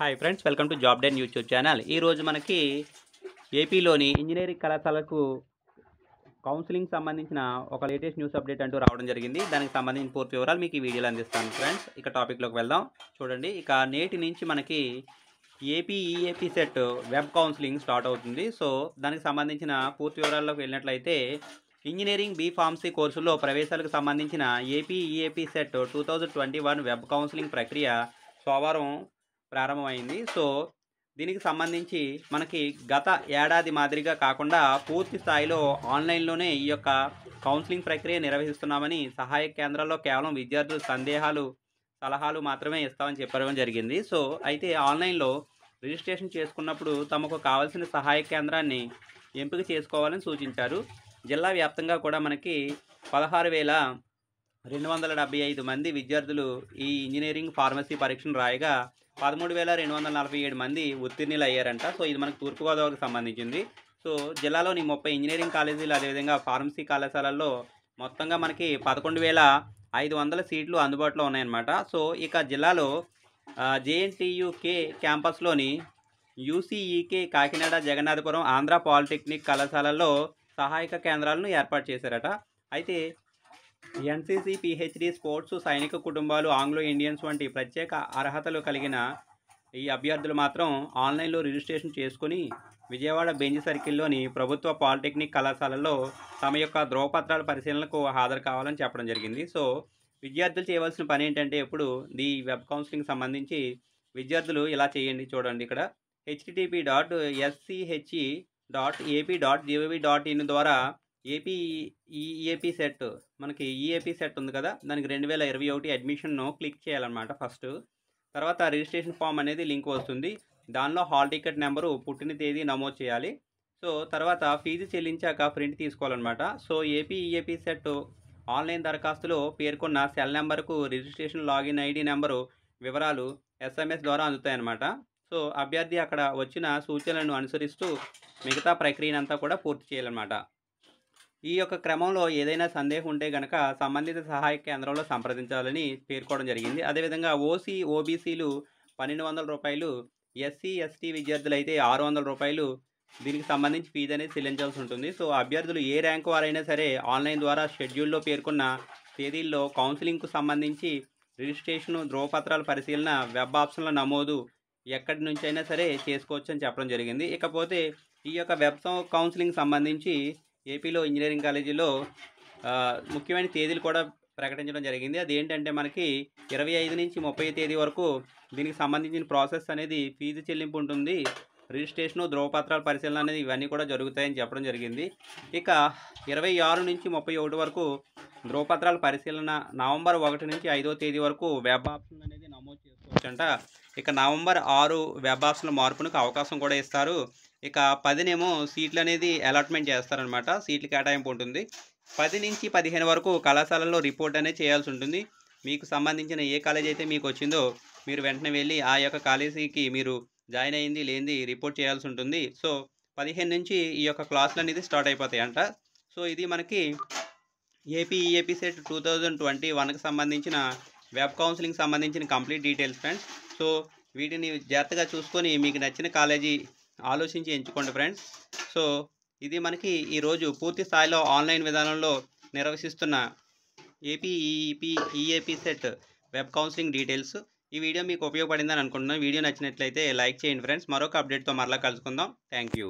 hi friends welcome to job den YouTube channel ఈరోజు మనకి ఏపీలోని ఇంజనీరింగ్ కళాశాలకు కౌన్సిలింగ్ సంబంధించిన ఒక లేటెస్ట్ న్యూస్ అప్డేట్ అంటూ రావడం జరిగింది దానికి సంబంధించిన పూర్తి వివరాలు మీకు ఈ వీడియోలో అందిస్తాను ఫ్రెండ్స్ ఇక టాపిక్లోకి వెళ్దాం చూడండి ఇక నేటి నుంచి మనకి AP EAP set web counselling start అవుతుంది సో దానికి సంబంధించిన పూర్తి వివరాల్లోకి వెళ్ళినట్లయితే ఇంజనీరింగ్ బీ ఫార్మసీ కోర్సులో ప్రవేశాలకు సంబంధించిన AP EAP set two thousand twenty one web counselling ప్రక్రియ సోమవారం ప్రారంభమైంది సో దీనికి సంబంధించి మనకి గత ఏడాది మాదిరిగా కాకుండా పూర్తి స్థాయిలో ఆన్లైన్లోనే ఈ యొక్క కౌన్సిలింగ్ ప్రక్రియ నిర్వహిస్తున్నామని సహాయ కేంద్రాల్లో కేవలం విద్యార్థులు సందేహాలు సలహాలు మాత్రమే ఇస్తామని చెప్పడం జరిగింది సో అయితే ఆన్లైన్లో రిజిస్ట్రేషన్ చేసుకున్నప్పుడు తమకు కావాల్సిన సహాయ కేంద్రాన్ని ఎంపిక చేసుకోవాలని సూచించారు జిల్లా వ్యాప్తంగా కూడా మనకి పదహారు వేల రెండు వందల డెబ్బై ఐదు మంది విద్యార్థులు ఈ ఇంజనీరింగ్ ఫార్మసీ పరీక్షను రాయగా పదమూడు వేల రెండు వందల నలభై ఏడు మంది ఉత్తీర్ణులు అయ్యారంట సో ఇది మనకు తూర్పుగోదావరికి సంబంధించింది సో జిల్లాలోని ముప్పై ఇంజనీరింగ్ కాలేజీలు అదేవిధంగా ఫార్మసీ కళాశాలల్లో మొత్తంగా మనకి పదకొండు వేల ఐదు వందల సీట్లు అందుబాటులో ఉన్నాయన్నమాట సో ఇక జిల్లాలో జేఎన్టీయుకే క్యాంపస్లోని యూసీఈకే కాకినాడ జగన్నాథపురం ఆంధ్ర పాలిటెక్నిక్ కళాశాలల్లో సహాయక కేంద్రాలను ఏర్పాటు చేశారట అయితే ఎన్సీసీ పిహెచ్డీ స్పోర్ట్స్ సైనిక కుటుంబాలు ఆంగ్లో ఇండియన్స్ వంటి ప్రత్యేక అర్హతలు కలిగిన ఈ అభ్యర్థులు మాత్రం ఆన్లైన్లో రిజిస్ట్రేషన్ చేసుకుని విజయవాడ బెంజ్ సర్కిల్లోని ప్రభుత్వ పాలిటెక్నిక్ కళాశాలలో తమ యొక్క ధ్రువపత్రాల పరిశీలనకు హాజరు కావాలని చెప్పడం జరిగింది సో విద్యార్థులు చేయవలసిన పని ఏంటంటే ఇప్పుడు ఈ వెబ్ కౌన్సిలింగ్ సంబంధించి విద్యార్థులు ఇలా చేయండి చూడండి ఇక్కడ HTTP dot SCHE dot AP dot gov dot in ద్వారా ఏపీ ఈఏపీ సెట్ మనకి ఈఏపీ e సెట్ ఉంది కదా దానికి రెండు వేల ఇరవై ఒకటి అడ్మిషన్ను క్లిక్ చేయాలన్నమాట ఫస్ట్ తర్వాత రిజిస్ట్రేషన్ ఫామ్ అనేది లింక్ వస్తుంది దానిలో హాల్ టికెట్ నెంబరు పుట్టిన తేదీ నమోదు చేయాలి సో తర్వాత ఫీజు చెల్లించాక ప్రింట్ తీసుకోవాలన్నమాట so AP EAP set online దరఖాస్తులో పేర్కొన్న సెల్ నెంబర్కు రిజిస్ట్రేషన్ లాగిన్ ఐడి నెంబరు వివరాలు ఎస్ఎంఎస్ ద్వారా అందుతాయన్నమాట సో అభ్యర్థి అక్కడ వచ్చిన సూచనలను అనుసరిస్తూ మిగతా ప్రక్రియనంతా కూడా పూర్తి చేయాలన్నమాట ఈ యొక్క క్రమంలో ఏదైనా సందేహం ఉంటే గనక సంబంధిత సహాయ కేంద్రంలో సంప్రదించాలని పేర్కోవడం జరిగింది అదేవిధంగా ఓసీ ఓబీసీలు పన్నెండు వందల రూపాయలు ఎస్సీ ఎస్టీ విద్యార్థులు అయితే ఆరు వందల రూపాయలు దీనికి సంబంధించి ఫీజు అనేది చెల్లించాల్సి ఉంటుంది సో అభ్యర్థులు ఏ ర్యాంక్ వారైనా సరే ఆన్లైన్ ద్వారా షెడ్యూల్లో పేర్కొన్న తేదీల్లో కౌన్సిలింగ్కు సంబంధించి రిజిస్ట్రేషన్ ధ్రువపత్రాల పరిశీలన వెబ్ ఆప్షన్ల నమోదు ఎక్కడి నుంచైనా సరే చేసుకోవచ్చు అని చెప్పడం జరిగింది ఇకపోతే ఈ యొక్క వెబ్ కౌన్సిలింగ్ సంబంధించి ఏపీలో ఇంజనీరింగ్ కాలేజీలో ముఖ్యమైన తేదీలు కూడా ప్రకటించడం జరిగింది అదేంటంటే మనకి ఇరవై ఐదు నుంచి ముప్పై తేదీ వరకు దీనికి సంబంధించిన ప్రాసెస్ అనేది ఫీజు చెల్లింపు ఉంటుంది రిజిస్ట్రేషను ధ్రువపత్రాల పరిశీలన అనేది ఇవన్నీ కూడా జరుగుతాయని చెప్పడం జరిగింది ఇక ఇరవై ఆరు నుంచి ముప్పై ఒకటి వరకు ధ్రువపత్రాల పరిశీలన నవంబర్ ఒకటి నుంచి ఐదో తేదీ వరకు వెబ్ ఆప్షన్ అనేది నమోదు చేసుకోవచ్చంట ఇక నవంబర్ ఆరు వెబ్ ఆప్షన్ మార్పునకు అవకాశం కూడా ఇస్తారు ఇక పదినేమో సీట్లు అనేది అలాట్మెంట్ చేస్తారనమాట సీట్లు కేటాయింపు ఉంటుంది పది నుంచి పదిహేను వరకు కళాశాలలో రిపోర్ట్ అనేది చేయాల్సి ఉంటుంది మీకు సంబంధించిన ఏ కాలేజ్ అయితే మీకు వచ్చిందో మీరు వెంటనే వెళ్ళి ఆ యొక్క కాలేజీకి మీరు జాయిన్ అయింది లేనిది రిపోర్ట్ చేయాల్సి ఉంటుంది సో పదిహేను నుంచి ఈ యొక్క క్లాసులు అనేది స్టార్ట్ అయిపోతాయి అంట సో ఇది మనకి AP EAP set two thousand twenty వన్కి సంబంధించిన వెబ్ కౌన్సిలింగ్ సంబంధించిన కంప్లీట్ డీటెయిల్స్ ఫ్రెండ్స్ సో వీటిని జాగ్రత్తగా చూసుకొని మీకు నచ్చిన కాలేజీ ఆలోచించి ఎంచుకోండి ఫ్రెండ్స్ సో ఇది మనకి ఈరోజు పూర్తి స్థాయిలో ఆన్లైన్ విధానంలో నిర్వహిస్తున్న AP EAP EAP set web counselling details ఈ వీడియో మీకు ఉపయోగపడిందని అనుకుంటున్నాను వీడియో నచ్చినట్లయితే లైక్ చేయండి ఫ్రెండ్స్ మరొక అప్డేట్తో మరలా కలుసుకుందాం థ్యాంక్